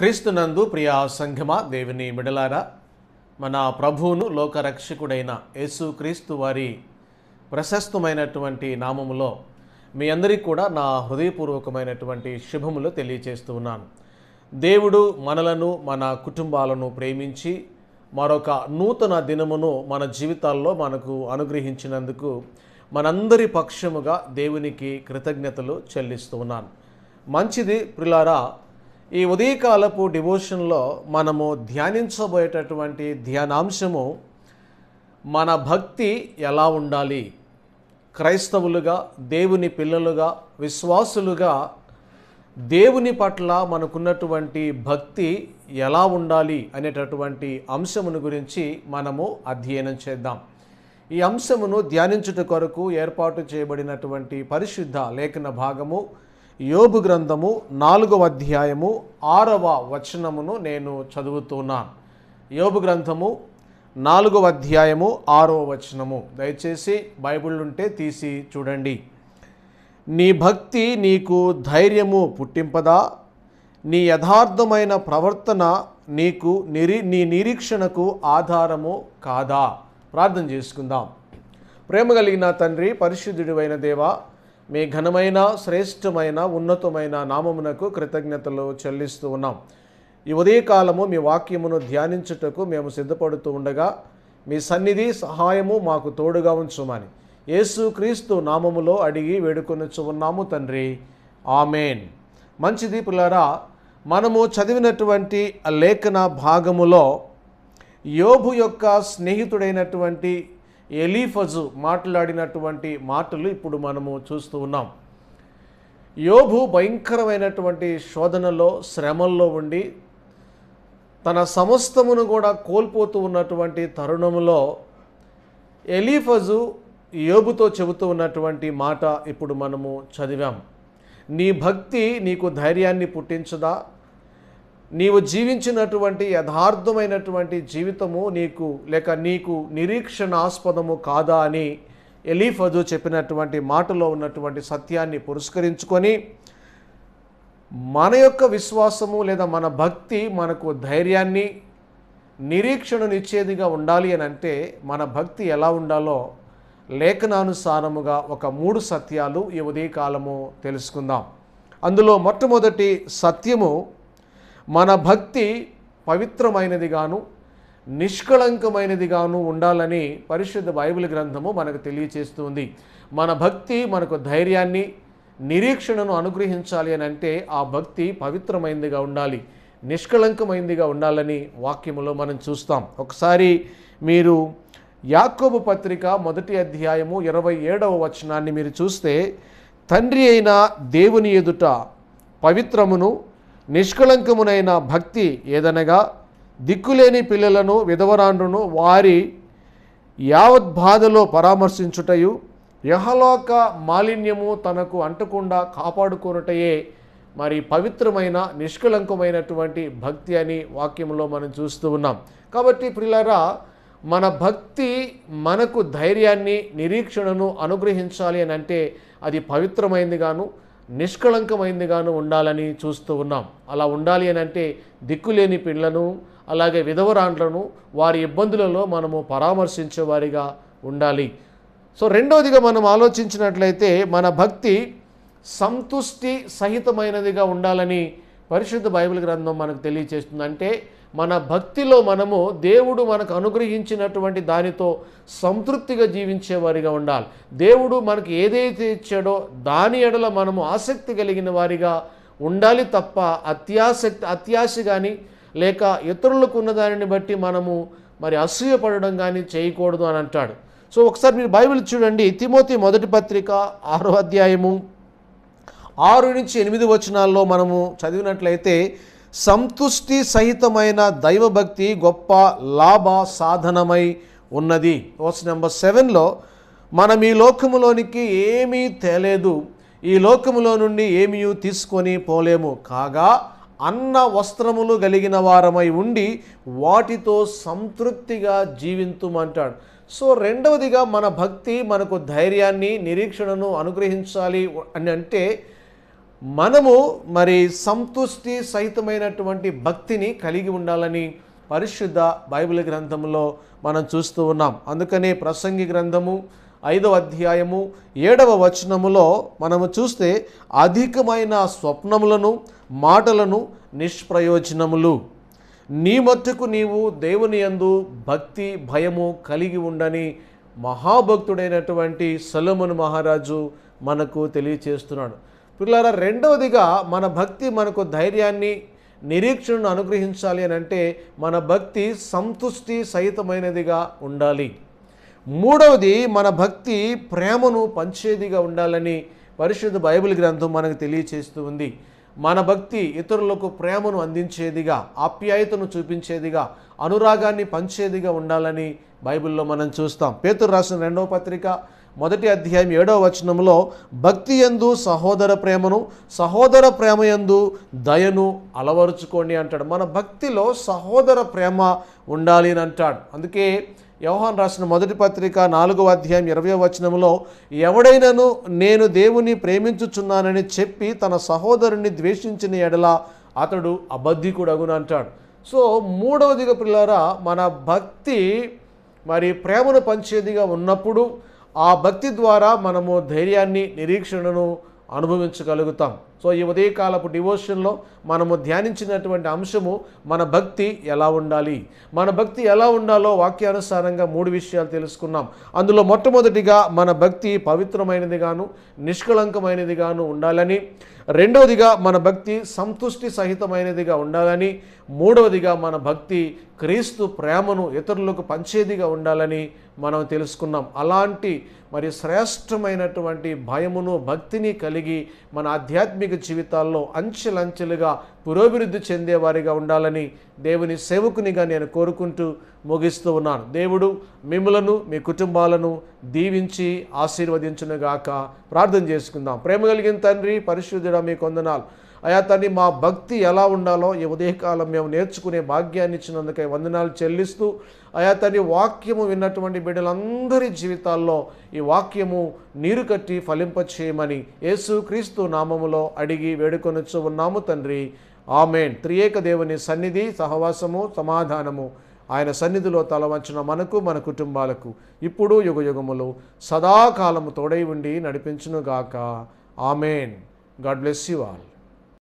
క్రీస్తునందు ప్రియా సంఘమ దేవుని మిడలారా మన ప్రభువును లోకరక్షకుడైన క్రీస్తు వారి ప్రశస్తమైనటువంటి నామములో మీ అందరికీ కూడా నా హృదయపూర్వకమైనటువంటి శుభములు తెలియచేస్తూ ఉన్నాను దేవుడు మనలను మన కుటుంబాలను ప్రేమించి మరొక నూతన దినమును మన జీవితాల్లో మనకు అనుగ్రహించినందుకు మనందరి పక్షముగా దేవునికి కృతజ్ఞతలు చెల్లిస్తూ ఉన్నాను మంచిది ప్రిలారా ఈ ఉదయకాలపు డివోషన్లో మనము ధ్యానించబోయేటటువంటి ధ్యానాంశము మన భక్తి ఎలా ఉండాలి క్రైస్తవులుగా దేవుని పిల్లలుగా విశ్వాసులుగా దేవుని పట్ల మనకున్నటువంటి భక్తి ఎలా ఉండాలి అనేటటువంటి అంశమును గురించి మనము అధ్యయనం చేద్దాం ఈ అంశమును ధ్యానించుట కొరకు ఏర్పాటు చేయబడినటువంటి పరిశుద్ధ లేఖన భాగము యోబు గ్రంథము నాలుగవ అధ్యాయము ఆరవ వచనమును నేను చదువుతున్నాను యోబు గ్రంథము నాలుగవ అధ్యాయము ఆరవ వచనము దయచేసి బైబిల్ ఉంటే తీసి చూడండి నీ భక్తి నీకు ధైర్యము పుట్టింపదా నీ యథార్థమైన ప్రవర్తన నీకు నిరి నీ నిరీక్షణకు ఆధారము కాదా ప్రార్థన చేసుకుందాం ప్రేమ కలిగిన తండ్రి పరిశుద్ధుడివైన దేవా మీ ఘనమైన శ్రేష్టమైన ఉన్నతమైన నామమునకు కృతజ్ఞతలు చెల్లిస్తూ ఉన్నాం ఈ ఉదయకాలము మీ వాక్యమును ధ్యానించుటకు మేము సిద్ధపడుతూ ఉండగా మీ సన్నిధి సహాయము మాకు తోడుగా ఉంచుమని యేసు క్రీస్తు నామములో అడిగి వేడుకొనొచ్చు ఉన్నాము తండ్రి ఆమెన్ మంచిది పిల్లరా మనము చదివినటువంటి లేఖన భాగములో యోబు యొక్క స్నేహితుడైనటువంటి ఎలీఫజు మాట్లాడినటువంటి మాటలు ఇప్పుడు మనము చూస్తూ ఉన్నాం యోభు భయంకరమైనటువంటి శోధనలో శ్రమల్లో ఉండి తన సమస్తమును కూడా కోల్పోతూ ఉన్నటువంటి తరుణంలో ఎలీఫజు యోబుతో చెబుతూ ఉన్నటువంటి మాట ఇప్పుడు మనము చదివాం నీ భక్తి నీకు ధైర్యాన్ని పుట్టించదా నీవు జీవించినటువంటి యథార్థమైనటువంటి జీవితము నీకు లేక నీకు నిరీక్షణాస్పదము కాదా అని ఎలీఫజు చెప్పినటువంటి మాటలో ఉన్నటువంటి సత్యాన్ని పురస్కరించుకొని మన యొక్క విశ్వాసము లేదా మన భక్తి మనకు ధైర్యాన్ని నిరీక్షణనిచ్చేదిగా ఉండాలి అని అంటే మన భక్తి ఎలా ఉండాలో లేఖనానుసారముగా ఒక మూడు సత్యాలు ఈ ఉదయకాలము తెలుసుకుందాం అందులో మొట్టమొదటి సత్యము మన భక్తి పవిత్రమైనదిగాను నిష్కళంకమైనదిగాను ఉండాలని పరిశుద్ధ బైబిల్ గ్రంథము మనకు తెలియచేస్తుంది మన భక్తి మనకు ధైర్యాన్ని నిరీక్షణను అనుగ్రహించాలి అని అంటే ఆ భక్తి పవిత్రమైనదిగా ఉండాలి నిష్కళంకమైందిగా ఉండాలని వాక్యములో మనం చూస్తాం ఒకసారి మీరు యాకోబు పత్రిక మొదటి అధ్యాయము ఇరవై ఏడవ వచనాన్ని మీరు చూస్తే తండ్రి అయిన దేవుని ఎదుట పవిత్రమును నిష్కళంకమునైన భక్తి ఏదనగా దిక్కులేని పిల్లలను విధవరాండ్రును వారి యావత్ బాధలో పరామర్శించుటయు యహలోక మాలిన్యము తనకు అంటకుండా కాపాడుకొనుటయే మరి పవిత్రమైన నిష్కళంకమైనటువంటి భక్తి అని వాక్యంలో మనం చూస్తూ ఉన్నాం కాబట్టి ప్రిలరా మన భక్తి మనకు ధైర్యాన్ని నిరీక్షణను అనుగ్రహించాలి అని అంటే అది పవిత్రమైంది గాను నిష్కళంకమైందిగాను ఉండాలని చూస్తూ ఉన్నాం అలా ఉండాలి అని అంటే దిక్కులేని పిల్లను అలాగే విధవరాండ్లను వారి ఇబ్బందులలో మనము పరామర్శించేవారిగా ఉండాలి సో రెండవదిగా మనం ఆలోచించినట్లయితే మన భక్తి సంతుష్టి సహితమైనదిగా ఉండాలని పరిశుద్ధ బైబిల్ గ్రంథం మనకు తెలియచేస్తుంది అంటే మన భక్తిలో మనము దేవుడు మనకు అనుగ్రహించినటువంటి దానితో సంతృప్తిగా జీవించేవారిగా ఉండాలి దేవుడు మనకు ఏదైతే ఇచ్చాడో దాని ఎడల మనము ఆసక్తి కలిగిన వారిగా ఉండాలి తప్ప అత్యాసక్తి అత్యాశ కానీ లేక ఇతరులకు ఉన్న దానిని బట్టి మనము మరి అసూయపడడం కానీ చేయకూడదు అని అంటాడు సో ఒకసారి మీరు బైబిల్ చూడండి తిమోతి మొదటి పత్రిక ఆరో అధ్యాయము ఆరు నుంచి ఎనిమిది వచనాల్లో మనము చదివినట్లయితే సంతుష్టి సహితమైన దైవభక్తి గొప్ప లాభ సాధనమై ఉన్నది వర్స్ నెంబర్ సెవెన్లో మనం ఈ లోకములోనికి ఏమీ తేలేదు ఈ లోకములో నుండి ఏమీ తీసుకొని పోలేము కాగా అన్న వస్త్రములు కలిగిన వారమై ఉండి వాటితో సంతృప్తిగా జీవింతుమంటాడు సో రెండవదిగా మన భక్తి మనకు ధైర్యాన్ని నిరీక్షణను అనుగ్రహించాలి అని అంటే మనము మరి సంతుష్టి సహితమైనటువంటి భక్తిని కలిగి ఉండాలని పరిశుద్ధ బైబిల్ గ్రంథంలో మనం చూస్తూ ఉన్నాం అందుకనే ప్రసంగి గ్రంథము ఐదవ అధ్యాయము ఏడవ వచనములో మనము చూస్తే అధికమైన స్వప్నములను మాటలను నిష్ప్రయోజనములు నీ మట్టుకు నీవు దేవుని యందు భక్తి భయము కలిగి ఉండని మహాభక్తుడైనటువంటి సలోమన్ మహారాజు మనకు తెలియచేస్తున్నాడు పిల్లరా రెండవదిగా మన భక్తి మనకు ధైర్యాన్ని నిరీక్షణను అనుగ్రహించాలి అని అంటే మన భక్తి సంతుష్టి సహితమైనదిగా ఉండాలి మూడవది మన భక్తి ప్రేమను పంచేదిగా ఉండాలని పరిశుద్ధ బైబిల్ గ్రంథం మనకు తెలియచేస్తూ ఉంది మన భక్తి ఇతరులకు ప్రేమను అందించేదిగా ఆప్యాయతను చూపించేదిగా అనురాగాన్ని పంచేదిగా ఉండాలని బైబిల్లో మనం చూస్తాం పేతురు రాసిన రెండవ పత్రిక మొదటి అధ్యాయం ఏడవ వచనంలో భక్తి ఎందు సహోదర ప్రేమను సహోదర ప్రేమ ఎందు దయను అలవరుచుకోండి అంటాడు మన భక్తిలో సహోదర ప్రేమ ఉండాలి అని అంటాడు అందుకే యోహాన్ రాసిన మొదటి పత్రిక నాలుగవ అధ్యాయం ఇరవై వచనంలో ఎవడైనను నేను దేవుని ప్రేమించుచున్నానని చెప్పి తన సహోదరుని ద్వేషించిన ఎడల అతడు అబద్ధికుడగును అంటాడు సో మూడవదిగా పిల్లరా మన భక్తి మరి ప్రేమను పంచేదిగా ఉన్నప్పుడు ఆ భక్తి ద్వారా మనము ధైర్యాన్ని నిరీక్షణను అనుభవించగలుగుతాం సో ఈ ఉదయకాలపు డివోషన్లో మనము ధ్యానించినటువంటి అంశము మన భక్తి ఎలా ఉండాలి మన భక్తి ఎలా ఉండాలో వాక్యానుసారంగా మూడు విషయాలు తెలుసుకున్నాం అందులో మొట్టమొదటిగా మన భక్తి పవిత్రమైనదిగాను నిష్కళంకమైనదిగాను ఉండాలని రెండవదిగా మన భక్తి సంతుష్టి సహితమైనదిగా ఉండాలని మూడవదిగా మన భక్తి క్రీస్తు ప్రేమను ఇతరులకు పంచేదిగా ఉండాలని మనం తెలుసుకున్నాం అలాంటి మరి శ్రేష్టమైనటువంటి భయమును భక్తిని కలిగి మన ఆధ్యాత్మిక ఆత్మీక జీవితాల్లో అంచెలంచెలుగా పురోభివృద్ధి చెందేవారిగా ఉండాలని దేవుని సేవకునిగా నేను కోరుకుంటూ ముగిస్తూ ఉన్నాను దేవుడు మిమ్మలను మీ కుటుంబాలను దీవించి ఆశీర్వదించునుగాక ప్రార్థన చేసుకుందాం ప్రేమ కలిగిన తండ్రి పరిశుద్ధుడ మీ కొందనాలు అయా తని మా భక్తి ఎలా ఉండాలో ఈ ఉదయకాలం మేము నేర్చుకునే భాగ్యాన్ని ఇచ్చినందుకై వందనాలు చెల్లిస్తూ అయా తని వాక్యము విన్నటువంటి బిడ్డలందరి జీవితాల్లో ఈ వాక్యము నీరు కట్టి ఫలింపచేయమని యేసుక్రీస్తు నామములో అడిగి వేడుకొనొచ్చు ఉన్నాము తండ్రి ఆమెన్ త్రియేక దేవుని సన్నిధి సహవాసము సమాధానము ఆయన సన్నిధిలో తలవంచిన మనకు మన కుటుంబాలకు ఇప్పుడు యుగములు సదాకాలము తోడై ఉండి నడిపించునుగాక amen God bless you all